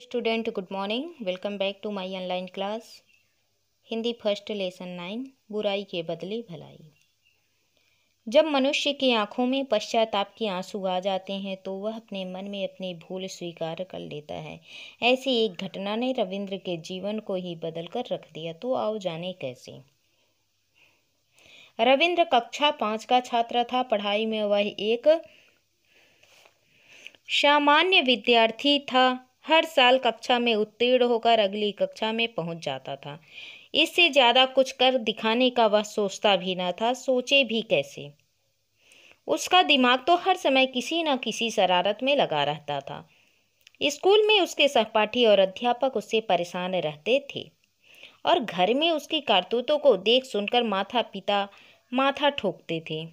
student good morning welcome back to my online class Hindi first lesson nine बुराई के बदले भलाई जब मनुष्य की आंखों में पश्चाताप के आंसू आ जाते हैं तो वह अपने मन में अपनी भूल स्वीकार कर लेता है ऐसी एक घटना ने रविंद्र के जीवन को ही बदल कर रख दिया तो आओ जाने कैसे रविंद्र कक्षा पाँच का छात्र था पढ़ाई में वह एक सामान्य विद्यार्थी था हर साल कक्षा में उत्तीर्ण होकर अगली कक्षा में पहुंच जाता था इससे ज़्यादा कुछ कर दिखाने का वह सोचता भी न था सोचे भी कैसे उसका दिमाग तो हर समय किसी न किसी शरारत में लगा रहता था स्कूल में उसके सहपाठी और अध्यापक उससे परेशान रहते थे और घर में उसकी कारतूतों को देख सुनकर माथा पिता माथा ठोकते थे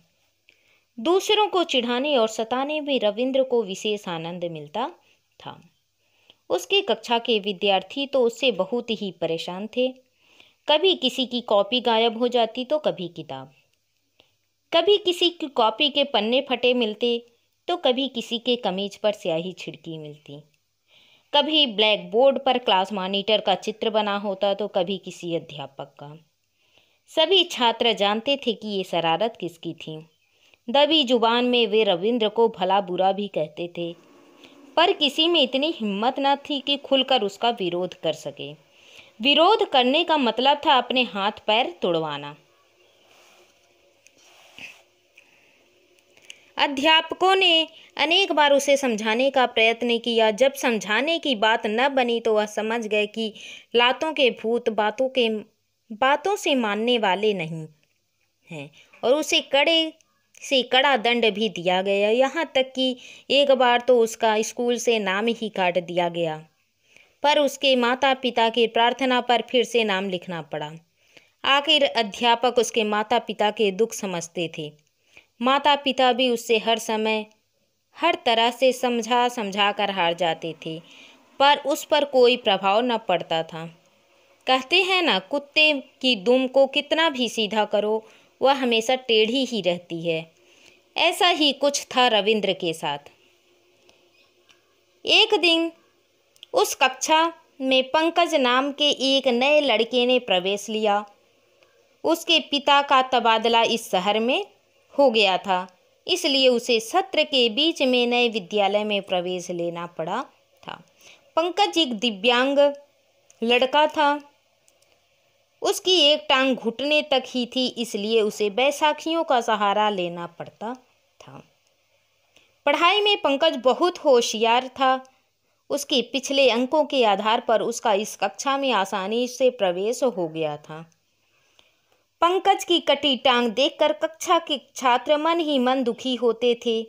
दूसरों को चिढ़ाने और सताने में रविंद्र को विशेष आनंद मिलता था उसकी कक्षा के विद्यार्थी तो उससे बहुत ही परेशान थे कभी किसी की कॉपी गायब हो जाती तो कभी किताब कभी किसी की कॉपी के पन्ने फटे मिलते तो कभी किसी के कमीज पर स्याही छिड़की मिलती कभी ब्लैक बोर्ड पर क्लास मॉनिटर का चित्र बना होता तो कभी किसी अध्यापक का सभी छात्र जानते थे कि ये शरारत किसकी थी दबी जुबान में वे रविंद्र को भला बुरा भी कहते थे पर किसी में इतनी हिम्मत न थी कि खुलकर उसका विरोध कर सके विरोध करने का मतलब था अपने हाथ पैर तोड़वाना अध्यापकों ने अनेक बार उसे समझाने का प्रयत्न किया जब समझाने की बात न बनी तो वह समझ गए कि लातों के भूत बातों के बातों से मानने वाले नहीं हैं और उसे कड़े से कड़ा दंड भी दिया गया यहाँ तक कि एक बार तो उसका स्कूल से नाम ही काट दिया गया पर उसके माता पिता की प्रार्थना पर फिर से नाम लिखना पड़ा आखिर अध्यापक उसके माता पिता के दुख समझते थे माता पिता भी उससे हर समय हर तरह से समझा समझा कर हार जाते थे पर उस पर कोई प्रभाव न पड़ता था कहते हैं ना कुत्ते की दुम को कितना भी सीधा करो वह हमेशा टेढ़ी ही रहती है ऐसा ही कुछ था रविंद्र के साथ एक दिन उस कक्षा में पंकज नाम के एक नए लड़के ने प्रवेश लिया उसके पिता का तबादला इस शहर में हो गया था इसलिए उसे सत्र के बीच में नए विद्यालय में प्रवेश लेना पड़ा था पंकज एक दिव्यांग लड़का था उसकी एक टांग घुटने तक ही थी इसलिए उसे बैसाखियों का सहारा लेना पड़ता था पढ़ाई में पंकज बहुत होशियार था उसके पिछले अंकों के आधार पर उसका इस कक्षा में आसानी से प्रवेश हो गया था पंकज की कटी टांग देखकर कक्षा के छात्र मन ही मन दुखी होते थे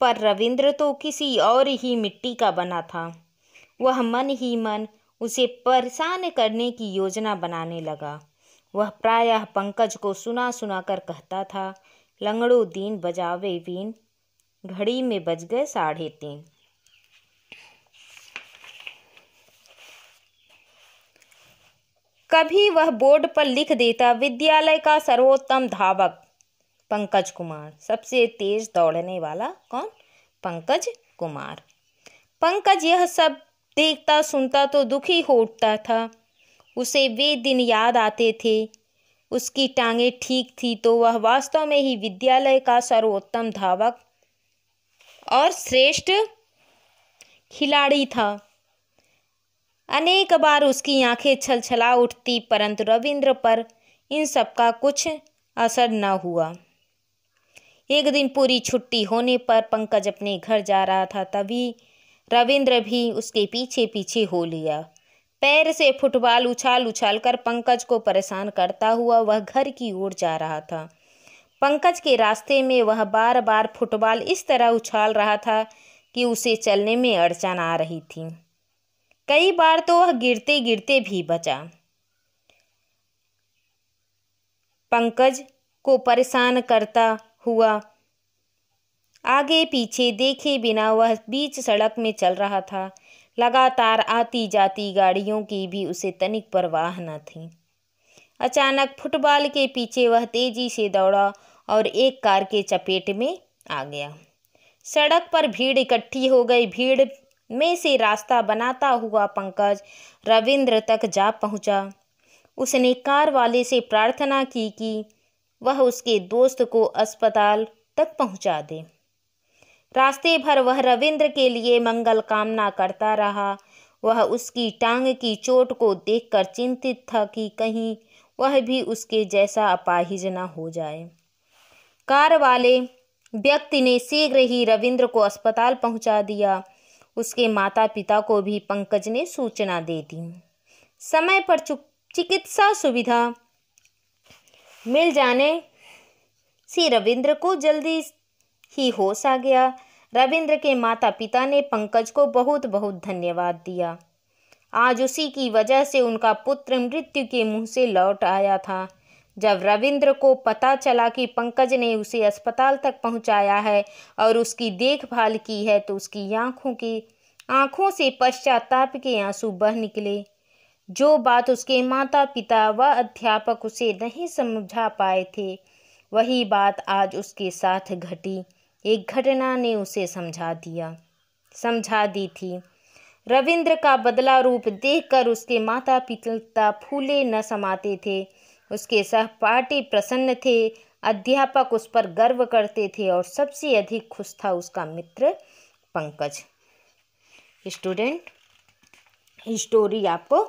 पर रविंद्र तो किसी और ही मिट्टी का बना था वह मन ही मन उसे परेशान करने की योजना बनाने लगा वह प्रायः पंकज को सुना सुना कर कहता था लंगड़ो दीन बजावे बीन घड़ी में बज गए साढ़े तीन कभी वह बोर्ड पर लिख देता विद्यालय का सर्वोत्तम धावक पंकज कुमार सबसे तेज दौड़ने वाला कौन पंकज कुमार पंकज यह सब देखता सुनता तो दुखी हो उठता था उसे वे दिन याद आते थे उसकी टांगें ठीक थी तो वह वास्तव में ही विद्यालय का सर्वोत्तम धावक और श्रेष्ठ खिलाड़ी था अनेक बार उसकी आंखें छलछला उठती परंतु रविंद्र पर इन सब का कुछ असर न हुआ एक दिन पूरी छुट्टी होने पर पंकज अपने घर जा रहा था तभी रविंद्र भी उसके पीछे पीछे हो लिया पैर से फुटबॉल उछाल उछाल कर पंकज को परेशान करता हुआ वह घर की ओर जा रहा था पंकज के रास्ते में वह बार बार फुटबॉल इस तरह उछाल रहा था कि उसे चलने में अड़चन आ रही थी कई बार तो वह गिरते गिरते भी बचा पंकज को परेशान करता हुआ आगे पीछे देखे बिना वह बीच सड़क में चल रहा था लगातार आती जाती गाड़ियों की भी उसे तनिक परवाह न थी अचानक फुटबॉल के पीछे वह तेजी से दौड़ा और एक कार के चपेट में आ गया सड़क पर भीड़ इकट्ठी हो गई भीड़ में से रास्ता बनाता हुआ पंकज रविंद्र तक जा पहुंचा उसने कार वाले से प्रार्थना की कि वह उसके दोस्त को अस्पताल तक पहुंचा दे रास्ते भर वह रविंद्र के लिए मंगल कामना करता रहा वह उसकी टांग की चोट को देखकर चिंतित था कि कहीं वह भी उसके जैसा अपाहिज न हो जाए कार वाले व्यक्ति ने शीघ्र ही रविंद्र को अस्पताल पहुंचा दिया उसके माता पिता को भी पंकज ने सूचना दे दी समय पर चिकित्सा सुविधा मिल जाने से रविंद्र को जल्दी ही होश आ गया रविंद्र के माता पिता ने पंकज को बहुत बहुत धन्यवाद दिया आज उसी की वजह से उनका पुत्र मृत्यु के मुंह से लौट आया था जब रविंद्र को पता चला कि पंकज ने उसे अस्पताल तक पहुंचाया है और उसकी देखभाल की है तो उसकी आंखों की आंखों से पश्चाताप के आंसू बह निकले जो बात उसके माता पिता व अध्यापक उसे नहीं समझा पाए थे वही बात आज उसके साथ घटी एक घटना ने उसे समझा दिया समझा दी थी रविंद्र का बदला रूप देखकर उसके माता पिता फूले न समाते थे उसके सहपाठी प्रसन्न थे अध्यापक उस पर गर्व करते थे और सबसे अधिक खुश था उसका मित्र पंकज स्टूडेंट स्टोरी आपको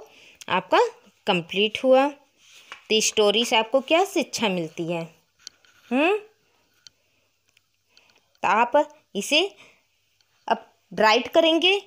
आपका कंप्लीट हुआ तो स्टोरी से आपको क्या शिक्षा मिलती है हम्म तो आप इसे अब ड्राइट करेंगे